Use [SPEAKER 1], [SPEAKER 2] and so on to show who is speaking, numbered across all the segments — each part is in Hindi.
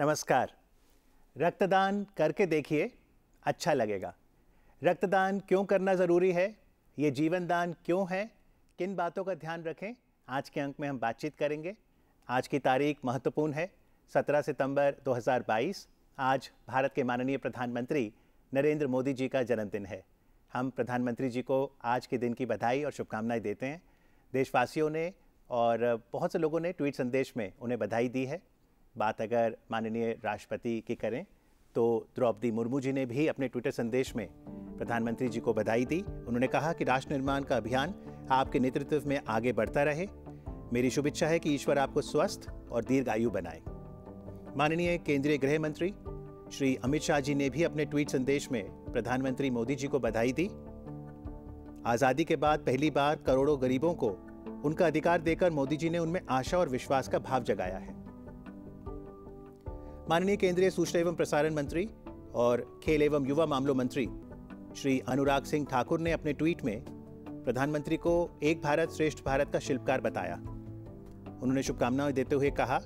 [SPEAKER 1] नमस्कार
[SPEAKER 2] रक्तदान करके देखिए अच्छा लगेगा रक्तदान क्यों करना ज़रूरी है ये जीवन दान क्यों है किन बातों का ध्यान रखें आज के अंक में हम बातचीत करेंगे आज की तारीख महत्वपूर्ण है 17 सितंबर 2022 आज भारत के माननीय प्रधानमंत्री नरेंद्र मोदी जी का जन्मदिन है हम प्रधानमंत्री जी को आज के दिन की बधाई और शुभकामनाएं देते हैं देशवासियों ने और बहुत से लोगों ने ट्वीट संदेश में उन्हें बधाई दी है बात अगर माननीय राष्ट्रपति की करें तो द्रौपदी मुर्मू जी ने भी अपने ट्विटर संदेश में प्रधानमंत्री जी को बधाई दी उन्होंने कहा कि राष्ट्र निर्माण का अभियान आपके नेतृत्व में आगे बढ़ता रहे मेरी शुभ इच्छा है कि ईश्वर आपको स्वस्थ और दीर्घ आयु बनाए माननीय केंद्रीय गृह मंत्री श्री अमित शाह जी ने भी अपने ट्वीट संदेश में प्रधानमंत्री मोदी जी को बधाई दी आज़ादी के बाद पहली बार करोड़ों गरीबों को उनका अधिकार देकर मोदी जी ने उनमें आशा और विश्वास का भाव जगाया है माननीय केंद्रीय सूचना एवं प्रसारण मंत्री और खेल एवं युवा मामलों मंत्री श्री अनुराग सिंह ठाकुर ने अपने ट्वीट में प्रधानमंत्री को एक भारत श्रेष्ठ भारत का शिल्पकार बताया उन्होंने शुभकामनाएं देते हुए कहा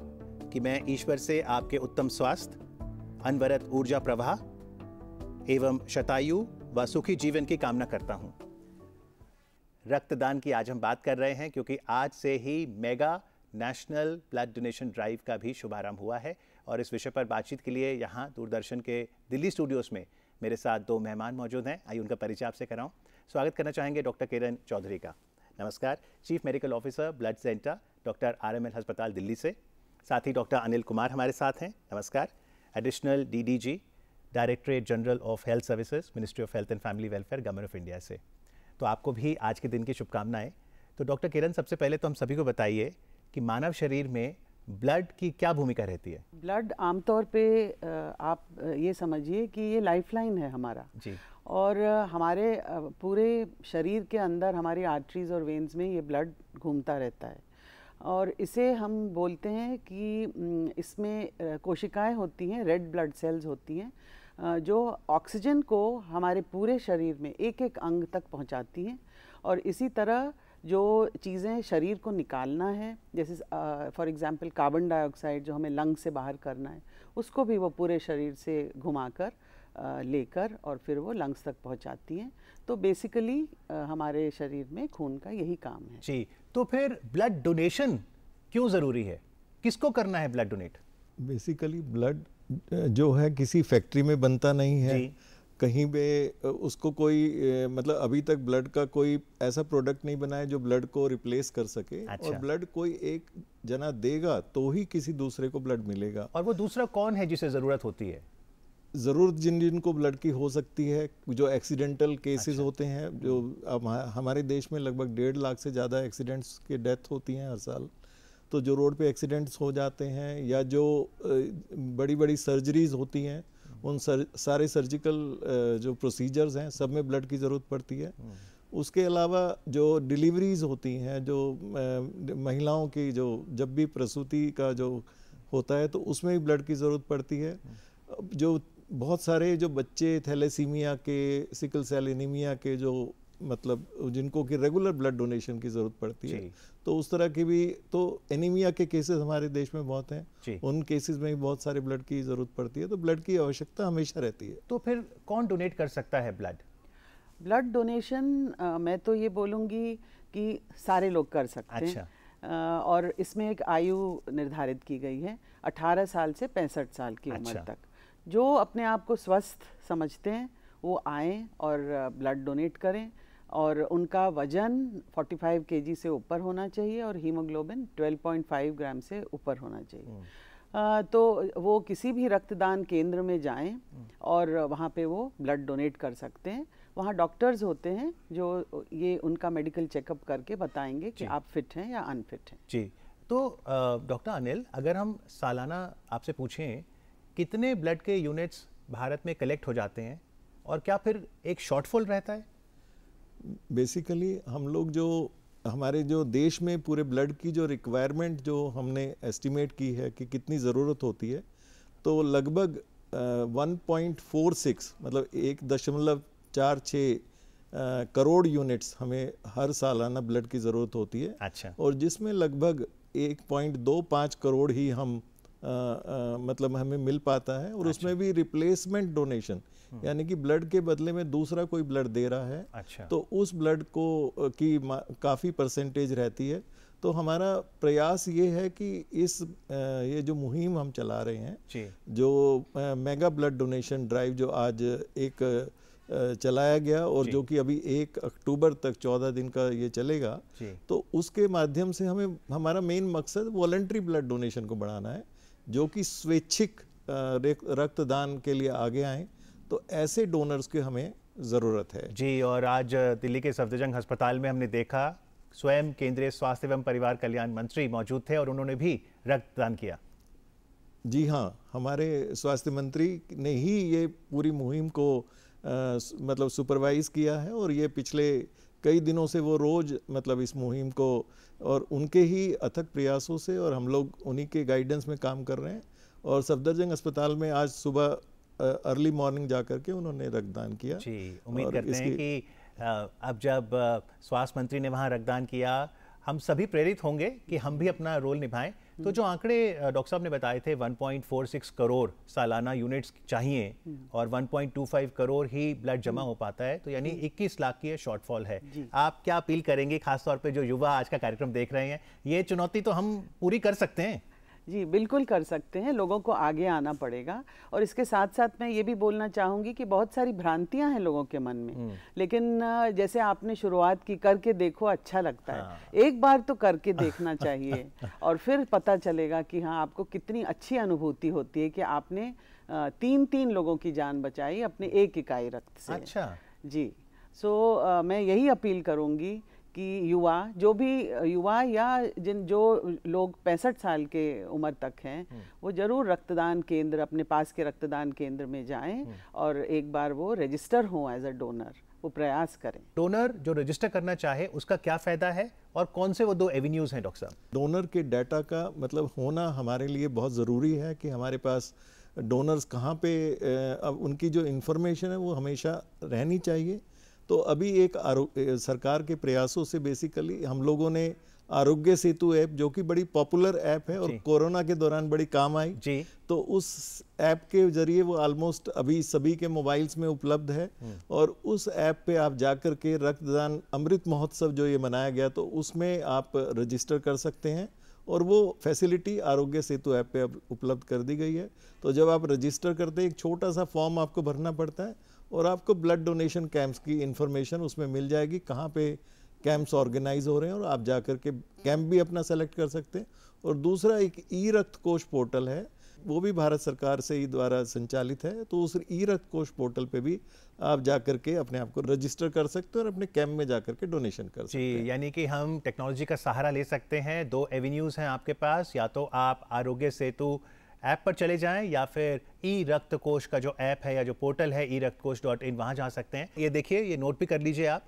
[SPEAKER 2] कि मैं ईश्वर से आपके उत्तम स्वास्थ्य अनवरत ऊर्जा प्रवाह एवं शतायु व सुखी जीवन की कामना करता हूं रक्तदान की आज हम बात कर रहे हैं क्योंकि आज से ही mega national blood donation drive का भी शुभारंभ हुआ है और इस विषय पर बातचीत के लिए यहाँ दूरदर्शन के दिल्ली स्टूडियोज़ में मेरे साथ दो मेहमान मौजूद हैं आइए उनका परिचय आपसे कराऊँ स्वागत करना चाहेंगे डॉक्टर किरण चौधरी का नमस्कार chief medical officer blood centre doctor R M L अस्पताल दिल्ली से साथ ही डॉक्टर अनिल कुमार हमारे साथ हैं नमस्कार additional D D G directorate general of health services ministry of health and family welfare government of India से तो आपको भी आज के दिन की शुभकामनाएं तो डॉक्टर किरण सबसे पहले तो हम सभी को बताइए कि मानव शरीर में ब्लड की क्या भूमिका रहती है
[SPEAKER 3] ब्लड आमतौर पे आप ये समझिए कि ये लाइफलाइन है हमारा जी और हमारे पूरे शरीर के अंदर हमारी आर्टरीज और वेंस में ये ब्लड घूमता रहता है और इसे हम बोलते हैं कि इसमें कोशिकाएं होती हैं रेड ब्लड सेल्स होती हैं जो ऑक्सीजन को हमारे पूरे शरीर में एक एक अंग तक पहुंचाती हैं और इसी तरह जो चीज़ें शरीर को निकालना है जैसे फॉर एग्ज़ाम्पल कार्बन डाइऑक्साइड जो हमें लंग से बाहर करना है उसको भी वो पूरे शरीर से घुमाकर लेकर और फिर वो लंग्स तक पहुंचाती हैं तो बेसिकली हमारे शरीर में खून का यही काम है
[SPEAKER 2] जी तो फिर ब्लड डोनेशन क्यों ज़रूरी है किसको करना है ब्लड डोनेट
[SPEAKER 1] बेसिकली ब्लड जो है किसी फैक्ट्री में बनता नहीं है कहीं पे उसको कोई मतलब अभी तक ब्लड का कोई ऐसा प्रोडक्ट नहीं बनाया जो ब्लड को रिप्लेस कर सके अच्छा। और ब्लड कोई एक जना देगा तो ही किसी दूसरे को ब्लड मिलेगा और वो दूसरा कौन है जिसे ज़रूरत होती है ज़रूरत जिन जिनको ब्लड की हो सकती है जो एक्सीडेंटल केसेस अच्छा। होते हैं जो अब हमारे देश में लगभग डेढ़ लाख से ज़्यादा एक्सीडेंट्स के डेथ होती हैं हर साल तो जो रोड पे एक्सीडेंट्स हो जाते हैं या जो बड़ी बड़ी सर्जरीज होती हैं उन सर, सारे सर्जिकल जो प्रोसीजर्स हैं सब में ब्लड की ज़रूरत पड़ती है हम्म। उसके अलावा जो डिलीवरीज होती हैं जो महिलाओं की जो जब भी प्रसूति का जो होता है तो उसमें भी ब्लड की ज़रूरत पड़ती है हम्म। जो बहुत सारे जो बच्चे थैलेसीमिया के सिकल सेल एनीमिया के जो मतलब जिनको कि रेगुलर ब्लड डोनेशन की ज़रूरत पड़ती है तो उस तरह की भी तो एनीमिया के केसेस हमारे देश में बहुत हैं उन केसेस में भी बहुत सारे ब्लड की ज़रूरत पड़ती है तो ब्लड की आवश्यकता हमेशा रहती है तो फिर कौन डोनेट कर सकता है ब्लड
[SPEAKER 3] ब्लड डोनेशन मैं तो ये बोलूँगी कि सारे लोग कर सकते अच्छा। हैं और इसमें एक आयु निर्धारित की गई है 18 साल से पैंसठ साल की अच्छा। उम्र तक जो अपने आप को स्वस्थ समझते हैं वो आए और ब्लड डोनेट करें और उनका वजन 45 केजी से ऊपर होना चाहिए और हीमोग्लोबिन 12.5 ग्राम से ऊपर होना चाहिए आ, हम्म। तो वो किसी भी रक्तदान केंद्र में जाएं और वहाँ पे वो ब्लड डोनेट कर सकते हैं वहाँ डॉक्टर्स होते हैं जो ये उनका मेडिकल चेकअप करके बताएंगे कि आप फिट हैं या अनफिट
[SPEAKER 2] हैं जी तो डॉक्टर अनिल अगर हम सालाना आपसे पूछें कितने ब्लड के यूनिट्स भारत में कलेक्ट हो जाते हैं और क्या फिर एक शॉर्टफॉल रहता है
[SPEAKER 1] बेसिकली हम लोग जो हमारे जो देश में पूरे ब्लड की जो रिक्वायरमेंट जो हमने एस्टिमेट की है कि कितनी ज़रूरत होती है तो लगभग वन पॉइंट फोर सिक्स मतलब एक दशमलव चार छः करोड़ यूनिट्स हमें हर सालाना ब्लड की ज़रूरत होती है अच्छा और जिसमें लगभग एक पॉइंट दो पाँच करोड़ ही हम आ, आ, मतलब हमें मिल पाता है और अच्छा। उसमें भी रिप्लेसमेंट डोनेशन हम्म। यानी कि ब्लड के बदले में दूसरा कोई ब्लड दे रहा है अच्छा तो उस ब्लड को की काफ़ी परसेंटेज रहती है तो हमारा प्रयास ये है कि इस ये जो मुहिम हम चला रहे हैं जो मेगा ब्लड डोनेशन ड्राइव जो आज एक चलाया गया और जो कि अभी एक अक्टूबर तक चौदह दिन का ये चलेगा तो उसके माध्यम से हमें हमारा मेन मकसद वॉलेंट्री ब्लड डोनेशन को बढ़ाना है जो कि स्वैच्छिक रक्तदान के लिए आगे आएँ तो ऐसे डोनर्स की हमें ज़रूरत है जी
[SPEAKER 2] और आज दिल्ली के सफदरजंग अस्पताल में हमने देखा स्वयं केंद्रीय स्वास्थ्य एवं परिवार कल्याण
[SPEAKER 1] मंत्री मौजूद थे और उन्होंने भी रक्तदान किया जी हाँ हमारे स्वास्थ्य मंत्री ने ही ये पूरी मुहिम को आ, मतलब सुपरवाइज किया है और ये पिछले कई दिनों से वो रोज़ मतलब इस मुहिम को और उनके ही अथक प्रयासों से और हम लोग उन्हीं के गाइडेंस में काम कर रहे हैं और सफदरजंग अस्पताल में आज सुबह अर्ली मॉर्निंग जा करके उन्होंने रक्तदान किया जी उम्मीद करते हैं कि
[SPEAKER 2] अब जब स्वास्थ्य मंत्री ने वहाँ रक्तदान किया हम सभी प्रेरित होंगे कि हम भी अपना रोल निभाएं तो जो आंकड़े डॉक्टर साहब ने बताए थे 1.46 करोड़ सालाना यूनिट्स चाहिए और 1.25 करोड़ ही ब्लड जमा हो पाता है तो यानी 21 लाख की शॉर्टफॉल है आप क्या अपील करेंगे खासतौर पे जो युवा आज का कार्यक्रम देख रहे हैं ये चुनौती तो हम पूरी कर सकते हैं
[SPEAKER 3] जी बिल्कुल कर सकते हैं लोगों को आगे आना पड़ेगा और इसके साथ साथ मैं ये भी बोलना चाहूँगी कि बहुत सारी भ्रांतियाँ हैं लोगों के मन में हम्म। लेकिन जैसे आपने शुरुआत की करके देखो अच्छा लगता हाँ। है एक बार तो करके देखना चाहिए और फिर पता चलेगा कि हाँ आपको कितनी अच्छी अनुभूति होती है कि आपने तीन तीन लोगों की जान बचाई अपने एक इकाई रक्त से अच्छा जी सो so, मैं यही अपील करूँगी कि युवा जो भी युवा या जिन जो लोग पैंसठ साल के उम्र तक हैं हम्म। वो ज़रूर रक्तदान केंद्र अपने पास के रक्तदान केंद्र में जाएं हम्म। और एक बार वो रजिस्टर हों एज अ डोनर वो प्रयास
[SPEAKER 2] करें डोनर जो रजिस्टर करना चाहे उसका क्या फ़ायदा है और कौन से वो दो एवेन्यूज़ हैं डॉक्टर साहब
[SPEAKER 1] डोनर के डाटा का मतलब होना हमारे लिए बहुत ज़रूरी है कि हमारे पास डोनर्स कहाँ पे अब उनकी जो इंफॉर्मेशन है वो हमेशा रहनी चाहिए तो अभी एक सरकार के प्रयासों से बेसिकली हम लोगों ने आरोग्य सेतु ऐप जो कि बड़ी पॉपुलर ऐप है और कोरोना के दौरान बड़ी काम आई जी तो उस ऐप के जरिए वो ऑलमोस्ट अभी सभी के मोबाइल्स में उपलब्ध है हम्म। और उस ऐप पे आप जाकर के रक्तदान अमृत महोत्सव जो ये मनाया गया तो उसमें आप रजिस्टर कर सकते हैं और वो फैसिलिटी आरोग्य सेतु ऐप पे उपलब्ध कर दी गई है तो जब आप रजिस्टर करते हैं एक छोटा सा फॉर्म आपको भरना पड़ता है और आपको ब्लड डोनेशन कैंप्स की इन्फॉर्मेशन उसमें मिल जाएगी कहाँ पे कैंप्स ऑर्गेनाइज हो रहे हैं और आप जा कर के कैंप भी अपना सेलेक्ट कर सकते हैं और दूसरा एक ई रक्त कोश पोर्टल है वो भी भारत सरकार से ही द्वारा संचालित है तो उस ई रक्त कोश पोर्टल पे भी आप जा कर के अपने आप को रजिस्टर कर सकते हैं और अपने कैंप में जा कर के डोनेशन कर सकते हैं यानी कि हम टेक्नोलॉजी का सहारा ले सकते
[SPEAKER 2] हैं दो एवेन्यूज़ हैं आपके पास या तो आप आरोग्य सेतु ऐप पर चले जाएं या फिर ई रक्त कोश का जो ऐप है या जो पोर्टल है ई रक्त कोश डॉट इन वहाँ जा सकते हैं ये देखिए ये नोट भी कर लीजिए आप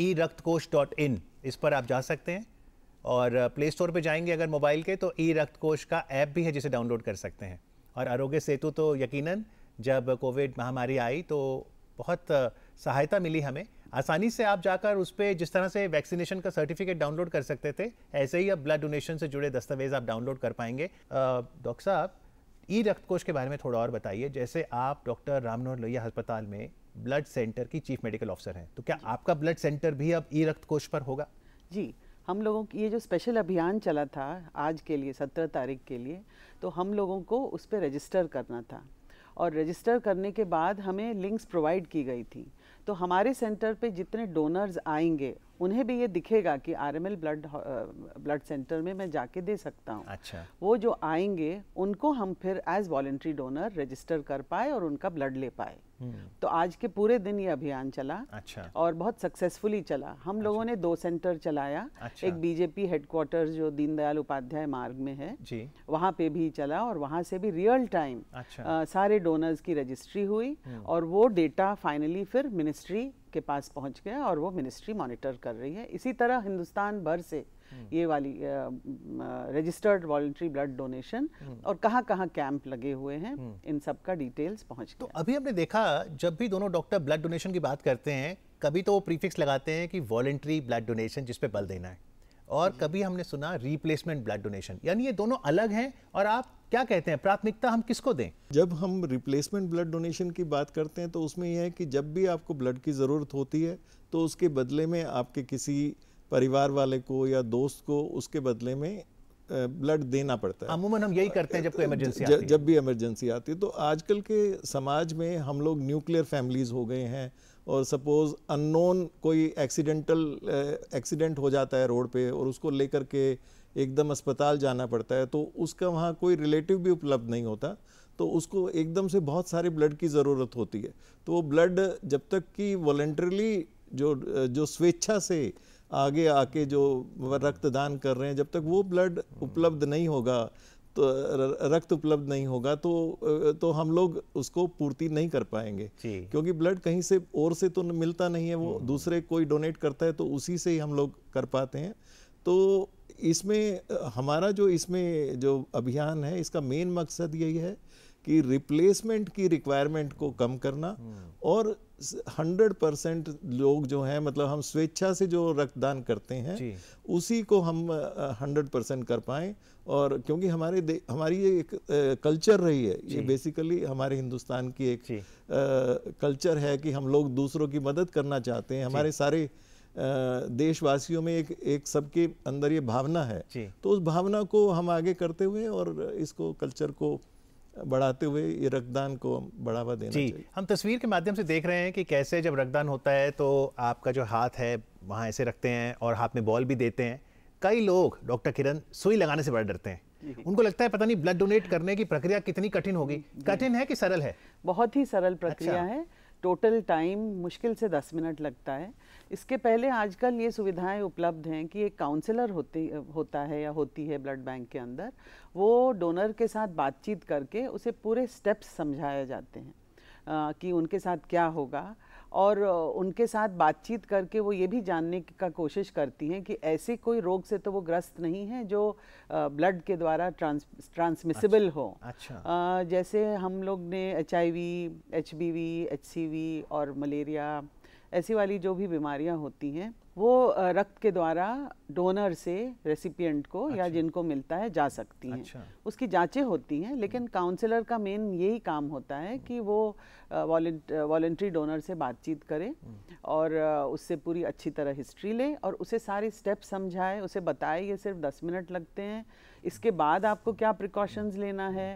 [SPEAKER 2] ई रक्त कोश डॉट इन इस पर आप जा सकते हैं और प्ले स्टोर पर जाएंगे अगर मोबाइल के तो ई रक्त कोश का ऐप भी है जिसे डाउनलोड कर सकते हैं और आरोग्य सेतु तो यकीनन जब कोविड महामारी आई तो बहुत सहायता मिली हमें आसानी से आप जाकर उस पर जिस तरह से वैक्सीनेशन का सर्टिफिकेट डाउनलोड कर सकते थे ऐसे ही अब ब्लड डोनेशन से जुड़े दस्तावेज आप डाउनलोड कर पाएंगे डॉक्टर साहब ई रक्त कोष के बारे में थोड़ा और बताइए जैसे आप डॉक्टर रामनोहर लोहिया अस्पताल में ब्लड सेंटर की चीफ मेडिकल ऑफिसर हैं तो क्या आपका ब्लड सेंटर भी अब ई रक्त कोष पर होगा जी
[SPEAKER 3] हम लोगों की ये जो स्पेशल अभियान चला था आज के लिए सत्रह तारीख के लिए तो हम लोगों को उस पर रजिस्टर करना था और रजिस्टर करने के बाद हमें लिंक्स प्रोवाइड की गई थी तो हमारे सेंटर पे जितने डोनर्स आएंगे उन्हें भी ये दिखेगा कि R M L blood blood centre में मैं जाके दे सकता हूँ अच्छा वो जो आएंगे उनको हम फिर एज वॉल्ट्री डोनर रजिस्टर कर पाए और उनका ब्लड ले पाए हम्म। तो आज के पूरे दिन ये अभियान चला अच्छा और बहुत सक्सेसफुली चला हम अच्छा। लोगों ने दो सेंटर चलाया अच्छा। एक बीजेपी हेडक्वार्टर जो दीनदयाल उपाध्याय मार्ग में है जी वहाँ पे भी चला और वहाँ से भी रियल टाइम अच्छा। आ, सारे डोनर्स की रजिस्ट्री हुई हम्म। और वो डेटा फाइनली फिर मिनिस्ट्री के पास पहुँच गया और वो मिनिस्ट्री मॉनिटर कर रही है इसी तरह हिंदुस्तान भर से हम्म। ये वाली रजिस्टर्ड वॉल्ट्री ब्लड डोनेशन और कहाँ कहाँ कैंप लगे हुए हैं हम्म। इन सब का डिटेल्स पहुँच तो
[SPEAKER 2] अभी हमने देखा जब भी दोनों डॉक्टर ब्लड डोनेशन की बात करते हैं कभी तो वो प्रीफिक्स लगाते हैं कि वॉलेंट्री ब्लड डोनेशन जिसपे बल देना है और हम्म। कभी हमने सुना रिप्लेसमेंट
[SPEAKER 1] ब्लड डोनेशन यानी ये दोनों अलग हैं और आप क्या कहते हैं प्राथमिकता हम किसको दें जब हम रिप्लेसमेंट ब्लड डोनेशन की बात करते हैं तो उसमें यह है कि जब भी आपको ब्लड की ज़रूरत होती है तो उसके बदले में आपके किसी परिवार वाले को या दोस्त को उसके बदले में ब्लड देना पड़ता है अमूमन हम यही करते हैं जब कोई इमरजेंसी आती है जब भी इमरजेंसी आती है तो आजकल के समाज में हम लोग न्यूक्लियर फैमिलीज़ हो गए हैं और सपोज़ अननोन कोई एक्सीडेंटल एक्सीडेंट हो जाता है रोड पे और उसको लेकर के एकदम अस्पताल जाना पड़ता है तो उसका वहाँ कोई रिलेटिव भी उपलब्ध नहीं होता तो उसको एकदम से बहुत सारे ब्लड की ज़रूरत होती है तो वो ब्लड जब तक कि वॉल्ट्रली जो जो स्वेच्छा से आगे आके जो रक्तदान कर रहे हैं जब तक वो ब्लड उपलब्ध नहीं होगा तो रक्त उपलब्ध नहीं होगा तो तो हम लोग उसको पूर्ति नहीं कर पाएंगे क्योंकि ब्लड कहीं से और से तो मिलता नहीं है वो हम्म। दूसरे कोई डोनेट करता है तो उसी से ही हम लोग कर पाते हैं तो इसमें हमारा जो इसमें जो अभियान है इसका मेन मकसद यही है कि रिप्लेसमेंट की रिक्वायरमेंट को कम करना और 100 परसेंट लोग जो हैं मतलब हम स्वेच्छा से जो रक्तदान करते हैं उसी को हम 100 परसेंट कर पाए और क्योंकि हमारे हमारी ये एक कल्चर रही है ये बेसिकली हमारे हिंदुस्तान की एक कल्चर है कि हम लोग दूसरों की मदद करना चाहते हैं हमारे सारे देशवासियों में एक एक सबके अंदर ये भावना है तो उस भावना को हम आगे करते हुए और इसको कल्चर को बढ़ाते हुए ये रक्तदान को बढ़ावा देना जी चाहिए।
[SPEAKER 2] हम तस्वीर के माध्यम से देख रहे हैं कि कैसे जब रक्तदान होता है तो आपका जो हाथ है वहाँ ऐसे रखते हैं और हाथ में बॉल भी देते हैं कई लोग डॉक्टर किरण सुई लगाने से बड़ा डरते हैं उनको लगता है पता नहीं ब्लड डोनेट करने की प्रक्रिया कितनी कठिन होगी कठिन है कि सरल है
[SPEAKER 3] बहुत ही सरल प्रक्रिया अच्छा। है टोटल टाइम मुश्किल से दस मिनट लगता है इसके पहले आजकल ये सुविधाएं उपलब्ध हैं कि एक काउंसलर होती होता है या होती है ब्लड बैंक के अंदर वो डोनर के साथ बातचीत करके उसे पूरे स्टेप्स समझाए जाते हैं आ, कि उनके साथ क्या होगा और उनके साथ बातचीत करके वो ये भी जानने का कोशिश करती हैं कि ऐसे कोई रोग से तो वो ग्रस्त नहीं है जो ब्लड के द्वारा ट्रांस ट्रांसमिसिबल अच्छा, हो
[SPEAKER 2] अच्छा
[SPEAKER 3] जैसे हम लोग ने H I V H B V H C V और मलेरिया ऐसी वाली जो भी बीमारियां होती हैं वो रक्त के द्वारा डोनर से रेसिपियंट को अच्छा। या जिनको मिलता है जा सकती अच्छा। हैं उसकी जांचें होती हैं लेकिन काउंसलर हम्म। का मेन यही काम होता है कि वो वॉल्ट्री डोनर से बातचीत करे हम्म। और उससे पूरी अच्छी तरह हिस्ट्री ले और उसे सारे स्टेप समझाए उसे बताए ये सिर्फ दस मिनट लगते हैं इसके बाद आपको क्या प्रिकॉशंस लेना है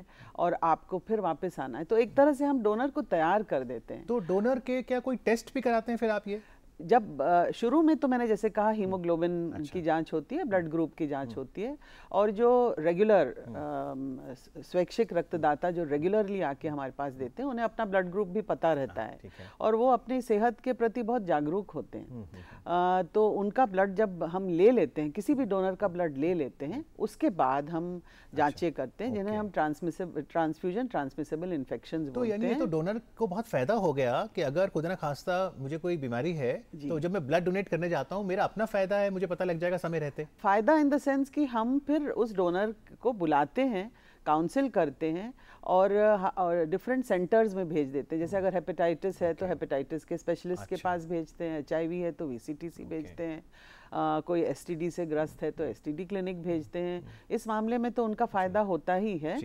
[SPEAKER 3] और आपको फिर वापस आना है तो एक तरह से हम डोनर को तैयार कर देते हैं तो डोनर के क्या कोई टेस्ट भी कराते हैं फिर आप ये जब शुरू में तो मैंने जैसे कहा हम्म। हीमोग्लोबिन अच्छा। की जांच होती है हम्म। ब्लड ग्रुप की जांच हम्म। होती है और जो रेगुलर स्वैच्छिक रक्तदाता जो रेगुलरली आके हमारे पास देते हैं उन्हें अपना ब्लड ग्रुप भी पता हाँ, रहता है, है। और वो अपनी सेहत के प्रति बहुत जागरूक होते हैं आ, तो उनका ब्लड जब हम ले लेते हैं किसी भी डोनर का ब्लड ले लेते हैं उसके बाद हम अच्छा। जाँचें करते हैं जिन्हें हम ट्रांसमिसेबल ट्रांसफ्यूजन ट्रांसमिसेबल इन्फेक्शन
[SPEAKER 2] तो तो डोनर को बहुत फायदा हो गया कि अगर खुदा खास्ता मुझे कोई बीमारी है तो जब मैं ब्लड डोनेट करने जाता हूँ मेरा अपना फायदा है मुझे पता लग जाएगा समय रहते
[SPEAKER 3] फायदा इन द सेंस कि हम फिर उस डोनर को बुलाते हैं काउंसिल करते हैं और और डिफरेंट सेंटर्स में भेज देते हैं जैसे हम्म। अगर हेपेटाइटिस है तो okay. तो हेपेटाइटिस के स्पेशलिस्ट अच्छा। के पास भेजते हैं एच है तो वी भेजते हैं आ, कोई एस से ग्रस्त है तो एस क्लिनिक भेजते हैं इस मामले में तो उनका फ़ायदा होता ही है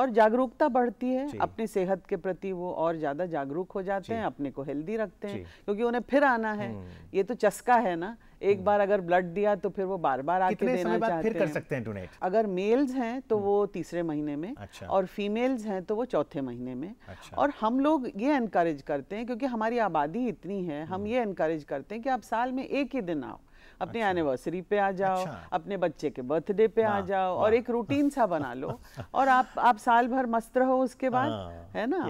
[SPEAKER 3] और जागरूकता बढ़ती है अपनी सेहत के प्रति वो और ज़्यादा जागरूक हो जाते हैं अपने को हेल्दी रखते हैं क्योंकि उन्हें फिर आना है हम्म। ये तो चस्का है ना एक हम्म। बार अगर ब्लड दिया तो फिर वो बार बार आके देना चाहते फिर कर सकते हैं डोनेट अगर मेल्स हैं तो हम्म। वो तीसरे महीने में अच्छा। और फीमेल्स हैं तो वो चौथे महीने में अच्छा। और हम लोग ये इनक्रेज करते हैं क्योंकि हमारी आबादी इतनी है हम ये इनक्रेज करते हैं कि आप साल में एक ही दिन आओ अपने अच्छा। एनिवर्सरी पे आ जाओ अच्छा। अपने बच्चे के बर्थडे पे आ जाओ और एक रूटीन सा बना लो और आप आप साल भर मस्त रहो उसके बाद हाँ, है ना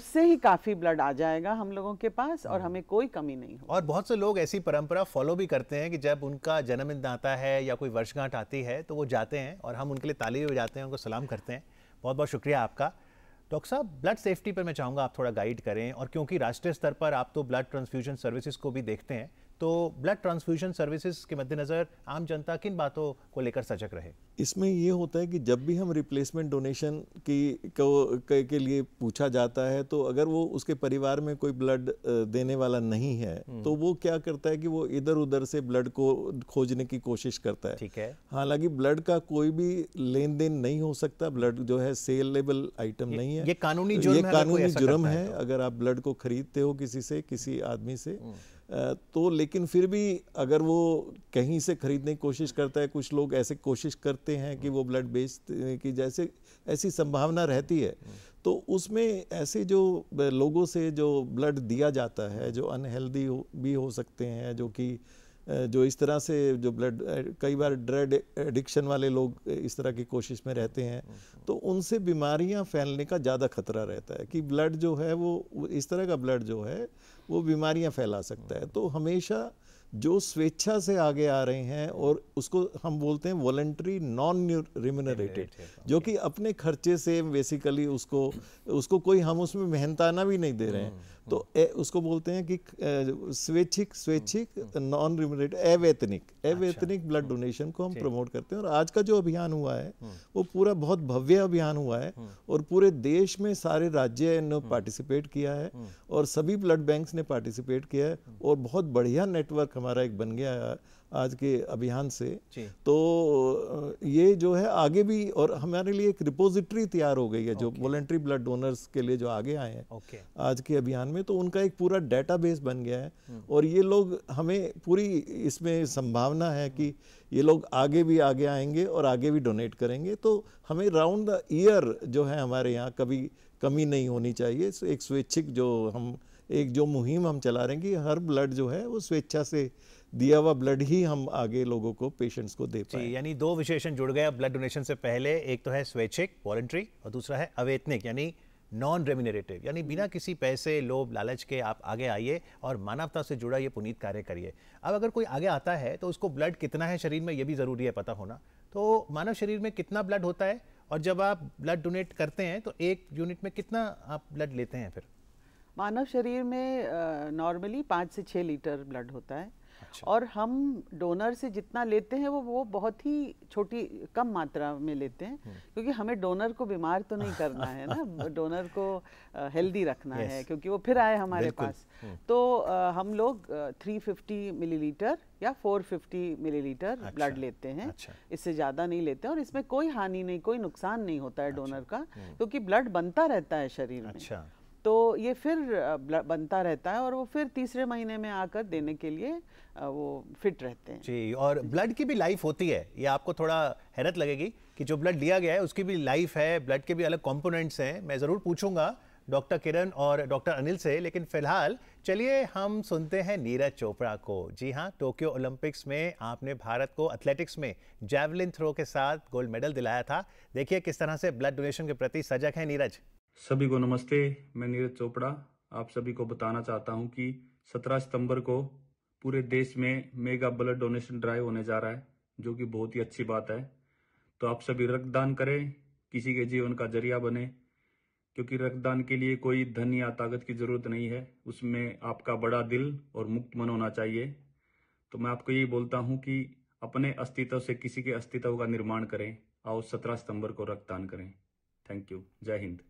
[SPEAKER 3] उससे ही काफी ब्लड आ जाएगा हम लोगों के पास और हम्म। हमें कोई कमी नहीं
[SPEAKER 2] और बहुत से लोग ऐसी परंपरा फॉलो भी करते हैं कि जब उनका जन्मदिन आता है या कोई वर्षगांठ आती है तो वो जाते हैं और हम उनके लिए ताली भी जाते हैं उनको सलाम करते हैं बहुत बहुत शुक्रिया आपका डॉक्टर साहब ब्लड सेफ्टी पर मैं चाहूँगा आप थोड़ा गाइड करें और क्योंकि राष्ट्रीय स्तर पर आप तो ब्लड ट्रांसफ्यूजन सर्विसेज को भी देखते हैं तो ब्लड ट्रांसफ्यूजन सर्विसेज के मद्देनज़र आम जनता किन बातों को लेकर सजग रहे
[SPEAKER 1] इसमें ये होता है कि जब भी हम रिप्लेसमेंट डोनेशन की को के, के लिए पूछा जाता है तो अगर वो उसके परिवार में कोई ब्लड देने वाला नहीं है हम्म। तो वो क्या करता है कि वो इधर उधर से ब्लड को खोजने की कोशिश करता है ठीक है हालांकि ब्लड का कोई भी लेन देन नहीं हो सकता ब्लड जो है सेलेबल आइटम नहीं है ये कानूनी जुर्म ये कानूनी जुर्म है तो। अगर आप ब्लड को खरीदते हो किसी से किसी आदमी से हम्म। तो लेकिन फिर भी अगर वो कहीं से ख़रीदने की कोशिश करता है कुछ लोग ऐसे कोशिश करते हैं कि वो ब्लड बेचते की जैसे ऐसी संभावना रहती है तो उसमें ऐसे जो लोगों से जो ब्लड दिया जाता है जो अनहेल्दी भी हो सकते हैं जो कि जो इस तरह से जो ब्लड कई बार ड्रग एडिक्शन वाले लोग इस तरह की कोशिश में रहते हैं तो उनसे बीमारियां फैलने का ज़्यादा खतरा रहता है कि ब्लड जो है वो इस तरह का ब्लड जो है वो बीमारियां फैला सकता है तो हमेशा जो स्वेच्छा से आगे आ रहे हैं और उसको हम बोलते हैं वॉलेंट्री नॉन रिम्यूनरेटेड जो कि अपने खर्चे से बेसिकली उसको उसको कोई हम उसमें मेहनताना भी नहीं दे रहे हैं हम्म। तो ए, उसको बोलते हैं कि स्वैच्छिक स्वैच्छिक नॉन हम्म, रिमोरेट हम्म। अवैतनिक अच्छा। अवैतनिक ब्लड हम्म। डोनेशन को हम प्रमोट करते हैं और आज का जो अभियान हुआ है वो पूरा बहुत भव्य अभियान हुआ है और पूरे देश में सारे राज्य ने पार्टिसिपेट किया है और सभी ब्लड बैंक्स ने पार्टिसिपेट किया है और बहुत बढ़िया नेटवर्क हमारा एक बन गया है आज के अभियान से तो ये जो है आगे भी और हमारे लिए एक रिपोजिटरी तैयार हो गई है जो वॉलेंट्री ब्लड डोनर्स के लिए जो आगे आए हैं आज के अभियान में तो उनका एक पूरा डेटाबेस बन गया है हम्म। और ये लोग हमें पूरी इसमें संभावना है कि ये लोग आगे भी आगे आएंगे और आगे भी डोनेट करेंगे तो हमें राउंड द ईयर जो है हमारे यहाँ कभी कमी नहीं होनी चाहिए एक स्वैच्छिक जो हम एक जो मुहिम हम चला रहे हैं कि हर ब्लड जो है वो स्वेच्छा से दिया हुआ ब्लड ही हम आगे लोगों को पेशेंट्स को दे पाए
[SPEAKER 2] यानी दो विशेषण जुड़ गए ब्लड डोनेशन से पहले एक तो है स्वैच्छिक वॉलेंट्री और दूसरा है अवेतनिक यानी नॉन रेमिनेटिव यानी बिना हम्म। किसी पैसे लोभ लालच के आप आगे आइए और मानवता से जुड़ा ये पुनीत कार्य करिए अब अगर कोई आगे आता है तो उसको ब्लड कितना है शरीर में ये भी ज़रूरी है पता होना तो मानव शरीर में कितना ब्लड होता है और जब आप ब्लड डोनेट करते हैं तो एक यूनिट में कितना आप ब्लड लेते हैं फिर
[SPEAKER 3] मानव शरीर में नॉर्मली पाँच से छः लीटर ब्लड होता है अच्छा। और हम डोनर से जितना लेते हैं वो वो बहुत ही छोटी कम मात्रा में लेते हैं हम्म। क्योंकि हमें डोनर को बीमार तो नहीं करना है ना डोनर को हेल्दी रखना है क्योंकि वो फिर आए हमारे पास हम्म। तो आ, हम लोग थ्री फिफ्टी मिलीलीटर या 450 मिलीलीटर अच्छा, ब्लड लेते हैं अच्छा, इससे ज़्यादा नहीं लेते हैं और इसमें कोई हानि नहीं कोई नुकसान नहीं होता है डोनर अच्छा। का हम्म। क्योंकि ब्लड बनता रहता है शरीर में अच्छा। तो ये फिर बनता रहता है और वो फिर तीसरे महीने में आकर देने के लिए
[SPEAKER 2] वो फिट रहते हैं जी और ब्लड की भी लाइफ होती है ये आपको थोड़ा हैरत लगेगी कि जो ब्लड लिया गया है उसकी भी लाइफ है ब्लड के भी अलग कंपोनेंट्स हैं मैं ज़रूर पूछूंगा डॉक्टर किरण और डॉक्टर अनिल से लेकिन फिलहाल चलिए हम सुनते हैं नीरज चोपड़ा को जी हाँ टोक्यो ओलंपिक्स में आपने भारत को एथलेटिक्स में जैवलिन थ्रो के साथ गोल्ड मेडल दिलाया था देखिए किस तरह से ब्लड डोनेशन के प्रति सजग है नीरज सभी को नमस्ते मैं नीरज चोपड़ा आप सभी को बताना चाहता हूं कि 17 सितंबर को पूरे देश में मेगा ब्लड डोनेशन ड्राइव होने जा रहा है जो कि बहुत ही अच्छी बात है तो आप सभी रक्तदान करें किसी के जीवन का जरिया बने क्योंकि रक्तदान के लिए कोई धन या ताकत की जरूरत नहीं है उसमें आपका बड़ा दिल और मुक्त मन होना चाहिए तो मैं आपको यही बोलता हूं कि अपने अस्तित्व से किसी के अस्तित्व का निर्माण करें आओ सत्रह सितंबर को रक्तदान करें थैंक यू जय हिंद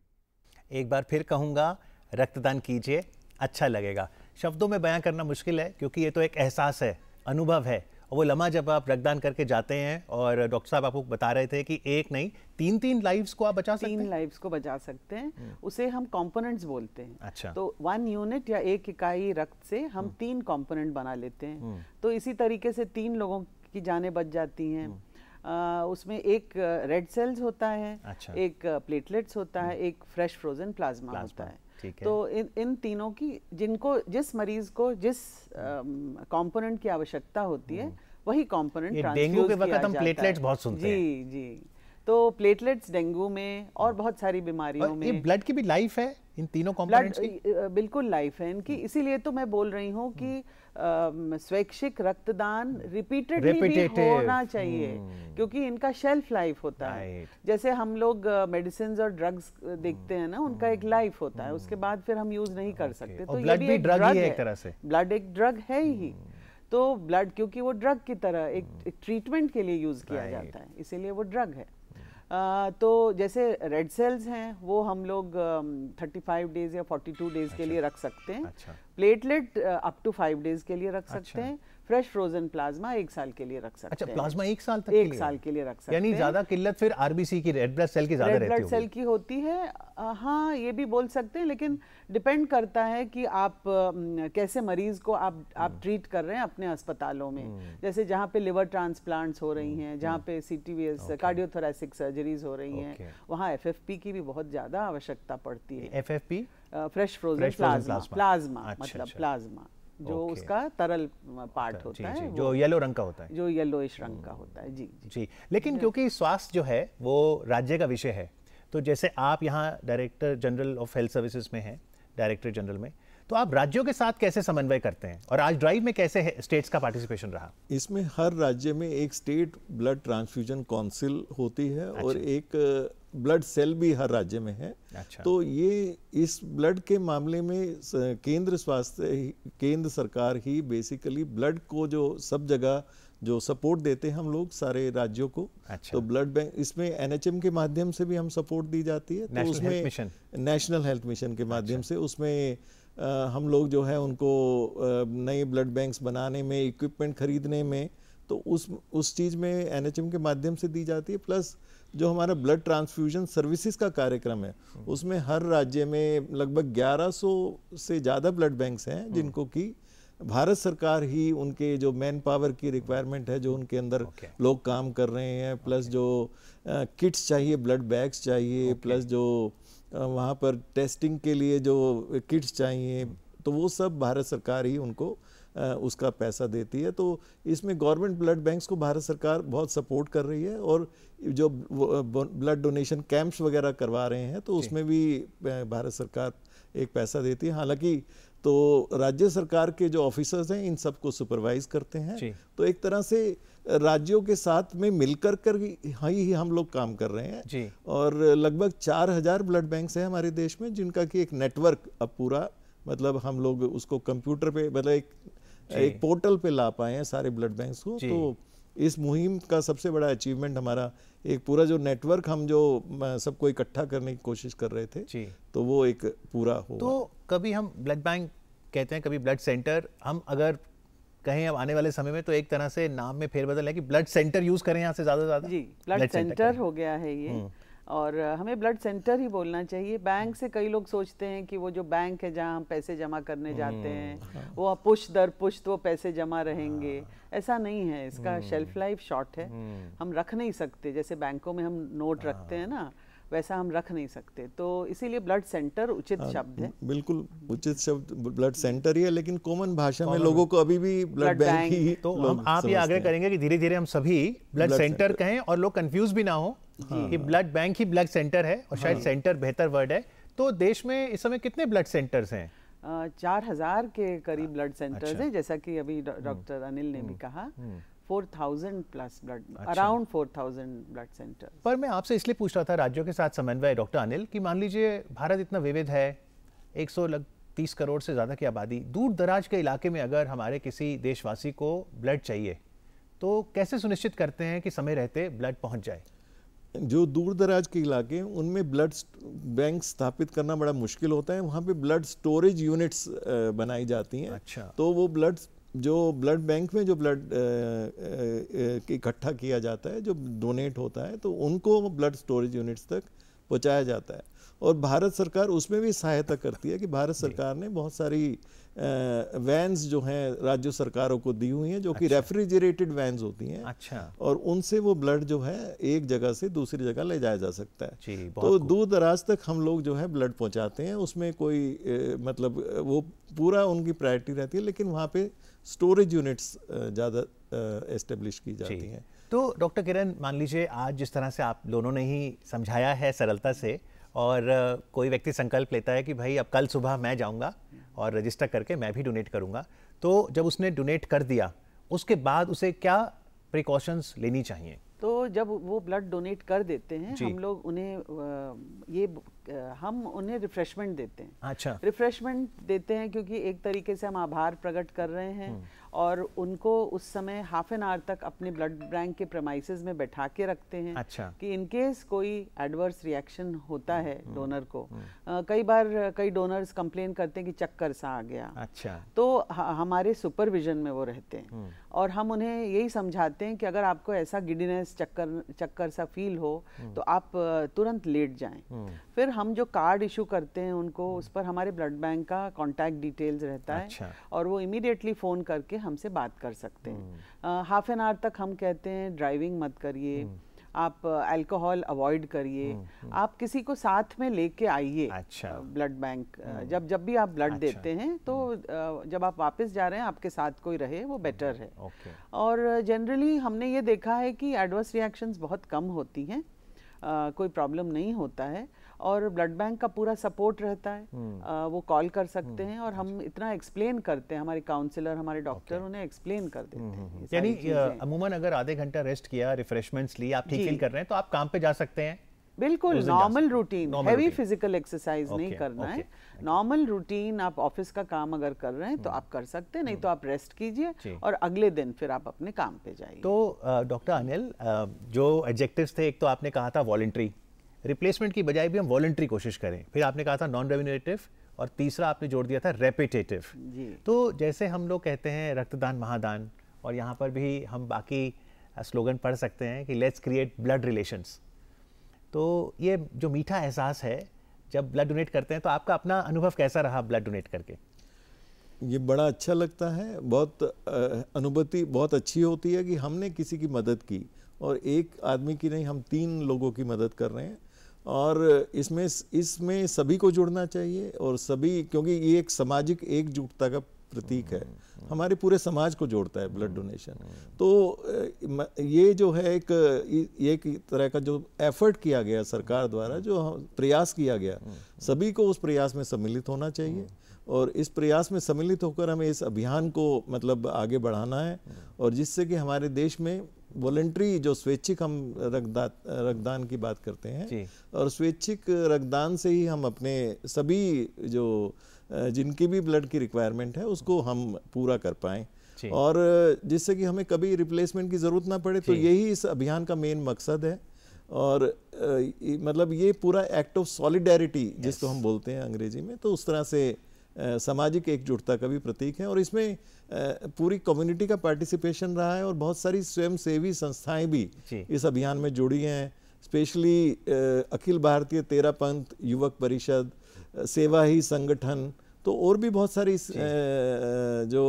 [SPEAKER 2] एक बार फिर कहूँगा रक्तदान कीजिए अच्छा लगेगा शब्दों में बयां करना मुश्किल है क्योंकि ये तो एक एहसास है अनुभव है और वो लम्हा जब आप रक्तदान करके जाते हैं और डॉक्टर साहब आपको बता रहे थे कि एक नहीं तीन तीन लाइव्स को आप बचा सकते हैं तीन लाइव्स को बचा सकते हैं हम्म।
[SPEAKER 3] उसे हम कंपोनेंट्स बोलते हैं अच्छा तो वन यूनिट या एक इकाई रक्त से हम हम्म। तीन कंपोनेंट बना लेते हैं हम्म। तो इसी तरीके से तीन लोगों की जानें बच जाती हैं आ, उसमें एक रेड सेल्स होता है अच्छा। एक प्लेटलेट्स होता है एक फ्रेश फ्रोजन प्लाज्मा, होता है तो इन इन तीनों की जिनको जिस मरीज को जिस कंपोनेंट की आवश्यकता होती है हम्म। वही कॉम्पोनेंट डेंगू के वक्त हम प्लेटलेट्स बहुत सुनते जी, हैं जी जी तो प्लेटलेट्स डेंगू में और हम्म। बहुत सारी बीमारियों में ये
[SPEAKER 2] ब्लड की भी लाइफ है इन तीनों कॉम्पोनेंट्स
[SPEAKER 3] की बिल्कुल लाइफ है इनकी हम्म। इसीलिए तो मैं बोल रही हूँ कि स्वैच्छिक रक्तदान रिपीटेडली भी होना चाहिए hmm. क्योंकि इनका शेल्फ लाइफ होता है जैसे हम लोग मेडिसिन और ड्रग्स देखते हैं ना उनका एक लाइफ hmm. होता है उसके बाद फिर हम यूज नहीं कर सकते तो ब्लड भी, ड्रग ही है एक तरह से ब्लड एक ड्रग है ही hmm. तो ब्लड क्योंकि वो ड्रग की तरह एक ट्रीटमेंट के लिए यूज किया जाता है इसीलिए वो ड्रग है तो जैसे रेड सेल्स हैं वो हम लोग 35 डेज या 42 डेज अच्छा, के लिए रख सकते हैं अच्छा। Platelet up to five days के लिए रख अच्छा, सकते हैं फ्रेश फ्रोजन प्लाज्मा एक साल के लिए रख अच्छा, सकते अच्छा, हैं प्लाज्मा एक साल तक एक के साल के लिए रख सकते यानी ज्यादा
[SPEAKER 2] किल्लत फिर आरबीसी की रेड ब्लड सेल की ज्यादा रहती ब्लड सेल
[SPEAKER 3] की होती है हाँ ये भी बोल सकते हैं लेकिन डिपेंड करता है कि आप कैसे मरीज को आप आप ट्रीट हम्म। कर रहे हैं अपने अस्पतालों में हम्म। जैसे जहाँ पे लिवर ट्रांसप्लांट्स हम्म, हो रही हैं जहाँ पे C T V S cardiothoracic surgeries हो रही हैं वहाँ एफ एफ पी की भी बहुत ज्यादा आवश्यकता पड़ती है F F P fresh frozen plasma plasma मतलब प्लाज्मा अच्छा। जो okay. उसका तरल
[SPEAKER 2] पार्ट होता जी, है जी, जो येलो रंग का होता है
[SPEAKER 3] जो येलो इस रंग हम्म। का होता है जी जी,
[SPEAKER 2] जी। लेकिन क्योंकि स्वास्थ्य जो है वो राज्य का विषय है तो जैसे आप यहाँ director general of health services में हैं डायरेक्टर जनरल में तो आप राज्यों के साथ कैसे समन्वय करते हैं और आज ड्राइव में कैसे है स्टेट्स का पार्टिसिपेशन रहा
[SPEAKER 1] इसमें हर राज्य में एक स्टेट ब्लड ट्रांसफ्यूजन काउंसिल होती है अच्छा। और एक ब्लड सेल भी हर राज्य में है अच्छा। तो ये इस ब्लड के मामले में केंद्र स्वास्थ्य केंद्र सरकार ही बेसिकली ब्लड को जो सब जगह जो सपोर्ट देते हैं हम लोग सारे राज्यों को अच्छा। तो ब्लड बैंक इसमें एनएचएम के माध्यम से भी हम सपोर्ट दी जाती है तो उसमें नेशनल हेल्थ मिशन के माध्यम अच्छा। से उसमें आ, हम लोग जो है उनको नए ब्लड बैंक्स बनाने में इक्विपमेंट खरीदने में तो उस उस चीज़ में एनएचएम के माध्यम से दी जाती है प्लस जो हमारा ब्लड ट्रांसफ्यूजन सर्विसेज का कार्यक्रम है उसमें हर राज्य में लगभग 1100 से ज़्यादा ब्लड बैंक्स हैं हम्म। जिनको कि भारत सरकार ही उनके जो मैन पावर की रिक्वायरमेंट है जो उनके अंदर okay. लोग काम कर रहे हैं प्लस okay. जो किट्स चाहिए ब्लड बैग्स चाहिए okay. प्लस जो वहाँ पर टेस्टिंग के लिए जो किट्स चाहिए तो वो सब भारत सरकार ही उनको उसका पैसा देती है तो इसमें गवर्नमेंट ब्लड बैंक्स को भारत सरकार बहुत सपोर्ट कर रही है और जो ब्लड डोनेशन कैंप्स वगैरह करवा रहे हैं तो उसमें भी भारत सरकार एक पैसा देती है हालांकि तो राज्य सरकार के जो ऑफिसर्स हैं इन सबको सुपरवाइज करते हैं तो एक तरह से राज्यों के साथ में मिलकर कर हाँ, ही हम लोग काम कर रहे हैं जी। और लगभग चार हजार ब्लड बैंक्स हैं हमारे देश में जिनका कि एक नेटवर्क अब पूरा मतलब हम लोग उसको कंप्यूटर पे मतलब एक एक पोर्टल पे ला पाए हैं सारे ब्लड बैंक्स को तो इस मुहिम का सबसे बड़ा अचीवमेंट हमारा एक पूरा जो नेटवर्क हम जो सबको इकट्ठा करने की कोशिश कर रहे थे तो वो एक पूरा
[SPEAKER 2] हो तो कभी हम ब्लड बैंक कहते हैं कभी ब्लड सेंटर हम अगर कहें अब आने वाले समय में तो एक तरह से नाम में फेरबदल है कि ब्लड सेंटर यूज करें यहाँ से ज्यादा ज्यादा जी ब्लड सेंटर
[SPEAKER 3] हो गया है ये हम्म। और हमें ब्लड सेंटर ही बोलना चाहिए बैंक से कई लोग सोचते हैं कि वो जो बैंक है जहाँ हम पैसे जमा करने जाते हम्म, हैं हाँ। वो पुश दर पुश तो पैसे जमा रहेंगे हाँ। ऐसा नहीं है इसका शेल्फ लाइफ शॉर्ट है हम्म। हम रख नहीं सकते जैसे बैंकों में हम नोट रखते हैं हाँ। ना वैसा हम रख नहीं सकते तो इसीलिए ब्लड सेंटर उचित आ, हाँ, शब्द है
[SPEAKER 1] बिल्कुल उचित शब्द ब्लड सेंटर ही है लेकिन कॉमन भाषा में लोगों को अभी भी ब्लड बैंक ही तो हम आप ये आग्रह
[SPEAKER 2] करेंगे कि धीरे धीरे हम सभी ब्लड सेंटर कहें और लोग कंफ्यूज भी ना हो हाँ। कि ब्लड बैंक ही ब्लड सेंटर है और शायद सेंटर हाँ। बेहतर वर्ड है तो देश में इस समय कितने ब्लड सेंटर्स हैं
[SPEAKER 3] चार हजार के करीब ब्लड अच्छा। सेंटर्स हैं जैसा कि अभी हम्म। डॉक्टर अनिल ने भी हम्म। कहा हम्म। अच्छा।
[SPEAKER 2] पर मैं आपसे इसलिए पूछ रहा था राज्यों के साथ समन्वय डॉक्टर अनिल की मान लीजिए भारत इतना विविध है एक सौ लग तीस करोड़ से ज़्यादा की आबादी दूर दराज के इलाके में अगर हमारे किसी देशवासी को ब्लड चाहिए तो कैसे सुनिश्चित करते हैं कि समय रहते ब्लड पहुंच जाए
[SPEAKER 1] जो दूर दराज के इलाके हैं उनमें ब्लड बैंक स्थापित करना बड़ा मुश्किल होता है वहाँ पे ब्लड स्टोरेज यूनिट्स बनाई जाती हैं अच्छा तो वो ब्लड जो ब्लड बैंक में जो ब्लड इकट्ठा किया जाता है जो डोनेट होता है तो उनको ब्लड स्टोरेज यूनिट्स तक पहुँचाया जाता है और भारत सरकार उसमें भी सहायता करती है कि भारत सरकार ने बहुत सारी वैन्स जो हैं राज्य सरकारों को दी हुई हैं जो अच्छा। कि रेफ्रिजरेटेड वैन्स होती हैं अच्छा और उनसे वो ब्लड जो है एक जगह से दूसरी जगह ले जाया जा सकता है तो दूर दराज तक हम लोग जो है ब्लड पहुंचाते हैं उसमें कोई ए, मतलब वो पूरा उनकी प्रायोरिटी रहती है लेकिन वहाँ पे स्टोरेज यूनिट्स ज़्यादा एस्टेब्लिश की जाती हैं
[SPEAKER 2] तो डॉक्टर किरण मान लीजिए आज जिस तरह से आप दोनों ने ही समझाया है सरलता से और कोई व्यक्ति संकल्प लेता है कि भाई अब कल सुबह मैं जाऊंगा और रजिस्टर करके मैं भी डोनेट करूंगा तो जब उसने डोनेट कर दिया उसके बाद उसे क्या प्रिकॉशंस लेनी चाहिए
[SPEAKER 3] तो जब वो ब्लड डोनेट कर देते हैं हम लोग उन्हें ये हम उन्हें रिफ्रेशमेंट देते हैं अच्छा रिफ्रेशमेंट देते हैं क्योंकि एक तरीके से हम आभार प्रकट कर रहे हैं हम्म। और उनको उस समय हाफ एन आवर तक अपने ब्लड बैंक के प्रमाइसिस में बैठा के रखते हैं अच्छा कि इनकेस कोई एडवर्स रिएक्शन होता है डोनर हम्म, हम्म, को आ, कई बार कई डोनर्स कंप्लेन करते हैं कि चक्कर सा आ गया अच्छा तो हमारे सुपरविजन में वो रहते हैं और हम उन्हें यही समझाते हैं कि अगर आपको ऐसा गिडीनेस चक्कर चक्कर सा फील हो तो आप तुरंत लेट जाएं फिर हम जो कार्ड इशू करते हैं उनको उस पर हमारे ब्लड बैंक का कांटेक्ट डिटेल्स रहता अच्छा। है और वो इमीडिएटली फ़ोन करके हमसे बात कर सकते हैं हाफ एन आवर तक हम कहते हैं ड्राइविंग मत करिए हम्म। आप अल्कोहल अवॉइड करिए हम्म, हम्म। आप किसी को साथ में लेके आइए अच्छा ब्लड बैंक जब जब भी आप ब्लड अच्छा, देते हैं तो जब आप वापस जा रहे हैं आपके साथ कोई रहे वो बेटर है और जनरली हमने ये देखा है कि एडवर्स रिएक्शंस बहुत कम होती हैं कोई प्रॉब्लम नहीं होता है और ब्लड बैंक का पूरा सपोर्ट रहता है आ, हम्म। वो कॉल कर सकते हम्म। हैं और हम इतना एक्सप्लेन करते हैं हमारे काउंसलर हमारे डॉक्टर उन्हें एक्सप्लेन कर
[SPEAKER 2] देते हम्म, हैं यानी अमूमन अगर आधे घंटा रेस्ट किया रिफ्रेशमेंट्स लिए आप ठीक फील कर रहे हैं तो आप काम पे जा सकते हैं
[SPEAKER 3] बिल्कुल normal routine heavy physical exercise नहीं करना okay, है नॉर्मल okay. रूटीन आप ऑफिस का काम अगर कर रहे हैं तो आप कर सकते हैं नहीं तो आप रेस्ट कीजिए और अगले दिन फिर आप अपने काम पे जाइए
[SPEAKER 2] तो डॉक्टर अनिल जो एडजेक्टिव्स थे एक तो आपने कहा था वॉलेंट्री रिप्लेसमेंट की बजाय भी हम वॉलेंट्री कोशिश करें फिर आपने कहा था नॉन रेम्यूनरेटिव और तीसरा आपने जोड़ दिया था रेपिटेटिव तो जैसे हम लोग कहते हैं रक्तदान महादान और यहाँ पर भी हम बाकी स्लोगन पढ़ सकते हैं कि लेट्स क्रिएट ब्लड रिलेशंस तो ये जो मीठा एहसास है जब ब्लड डोनेट करते हैं तो आपका अपना अनुभव
[SPEAKER 1] कैसा रहा ब्लड डोनेट करके ये बड़ा अच्छा लगता है बहुत अनुभूति बहुत अच्छी होती है कि हमने किसी की मदद की और एक आदमी की नहीं हम तीन लोगों की मदद कर रहे हैं और इसमें इसमें सभी को जुड़ना चाहिए और सभी क्योंकि ये एक सामाजिक एकजुटता का प्रतीक है हम्म, हम्म। हमारे पूरे समाज को जोड़ता है ब्लड हम्म, डोनेशन तो ये जो है एक एक तरह का जो एफर्ट किया गया सरकार द्वारा जो प्रयास किया गया सभी को उस प्रयास में सम्मिलित होना चाहिए और इस प्रयास में सम्मिलित होकर हमें इस अभियान को मतलब आगे बढ़ाना है और जिससे कि हमारे देश में वॉलेंट्री जो स्वैच्छिक हम रक्तदान रक्तदान की बात करते हैं और स्वैच्छिक रक्तदान से ही हम अपने सभी जो जिनकी भी ब्लड की रिक्वायरमेंट है उसको हम पूरा कर पाएँ और जिससे कि हमें कभी रिप्लेसमेंट की ज़रूरत ना पड़े तो यही इस अभियान का मेन मकसद है और मतलब ये पूरा एक्ट ऑफ सॉलिडेरिटी जिसको हम बोलते हैं अंग्रेजी में तो उस तरह से सामाजिक एकजुटता का भी प्रतीक है और इसमें पूरी कम्युनिटी का पार्टिसिपेशन रहा है और बहुत सारी स्वयंसेवी संस्थाएं भी इस अभियान में जुड़ी हैं स्पेशली अखिल भारतीय तेरा पंथ युवक परिषद सेवा ही संगठन तो और भी बहुत सारी जो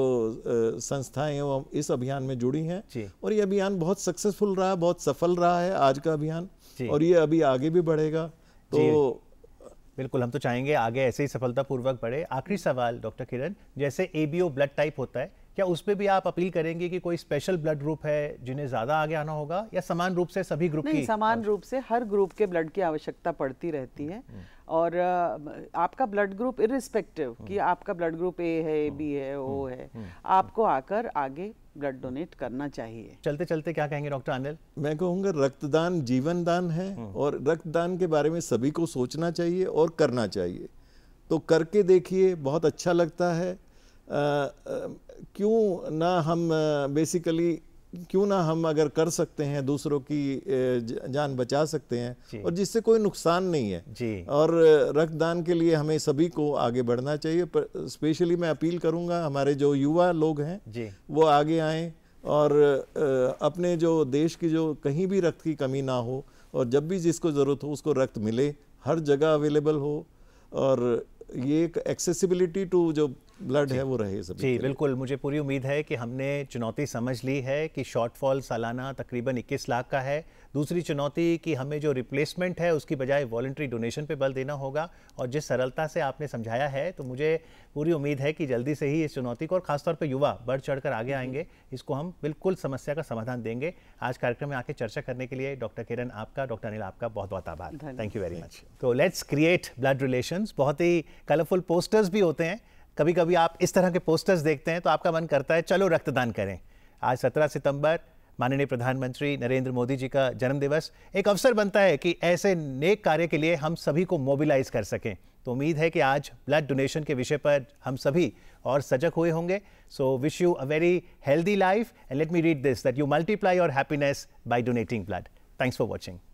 [SPEAKER 1] संस्थाएं वो इस अभियान में जुड़ी हैं और ये अभियान बहुत सक्सेसफुल रहा बहुत सफल रहा है आज का अभियान और ये अभी आगे भी बढ़ेगा तो बिल्कुल हम तो चाहेंगे आगे ऐसे ही सफलतापूर्वक
[SPEAKER 2] बढ़े आखिरी सवाल डॉक्टर किरण जैसे ए ब्लड टाइप होता है क्या उस पर भी आप अपील करेंगे कि कोई स्पेशल ब्लड ग्रुप है जिन्हें ज़्यादा आगे आना होगा या समान रूप से सभी ग्रुप नहीं, की
[SPEAKER 3] समान रूप से हर ग्रुप के ब्लड की आवश्यकता पड़ती रहती है और आपका ब्लड ग्रुप इरिस्पेक्टिव कि हम्म। आपका ब्लड ग्रुप ए है बी हम्म। है ओ हम्म। है आपको आकर आगे ब्लड
[SPEAKER 2] डोनेट करना चाहिए चलते चलते क्या कहेंगे डॉक्टर अनिल
[SPEAKER 1] मैं कहूँगा रक्तदान जीवन दान है और रक्तदान के बारे में सभी को सोचना चाहिए और करना चाहिए तो करके देखिए बहुत अच्छा लगता है क्यों ना हम बेसिकली क्यों ना हम अगर कर सकते हैं दूसरों की जान बचा सकते हैं और जिससे कोई नुकसान नहीं है जी। और रक्तदान के लिए हमें सभी को आगे बढ़ना चाहिए पर स्पेशली मैं अपील करूंगा हमारे जो युवा लोग हैं वो आगे आए और अपने जो देश की जो कहीं भी रक्त की कमी ना हो और जब भी जिसको ज़रूरत हो उसको रक्त मिले हर जगह अवेलेबल हो और ये एक एक्सेसिबिलिटी टू जो ब्लड है वो रहे सभी जी
[SPEAKER 2] बिल्कुल मुझे पूरी उम्मीद है कि हमने चुनौती समझ ली है कि शॉर्टफॉल सालाना तकरीबन 21 लाख का है दूसरी चुनौती कि हमें जो रिप्लेसमेंट है उसकी बजाय वॉलेंट्री डोनेशन पे बल देना होगा और जिस सरलता से आपने समझाया है तो मुझे पूरी उम्मीद है कि जल्दी से ही इस चुनौती को और ख़ासतौर पर युवा बढ़ चढ़ कर आगे आएंगे इसको हम बिल्कुल समस्या का समाधान देंगे आज कार्यक्रम में आके चर्चा करने के लिए डॉक्टर किरण आपका डॉक्टर अनिल आपका बहुत बहुत आभार थैंक यू वेरी मच तो लेट्स क्रिएट ब्लड रिलेशन बहुत ही कलरफुल पोस्टर्स भी होते हैं कभी कभी आप इस तरह के पोस्टर्स देखते हैं तो आपका मन करता है चलो रक्तदान करें आज सत्रह सितंबर माननीय प्रधानमंत्री नरेंद्र मोदी जी का जन्मदिवस एक अवसर बनता है कि ऐसे नेक कार्य के लिए हम सभी को मोबिलाइज कर सकें तो उम्मीद है कि आज ब्लड डोनेशन के विषय पर हम सभी और सजग हुए होंगे so wish you a very healthy life and let me read this that you multiply your happiness by donating blood thanks for watching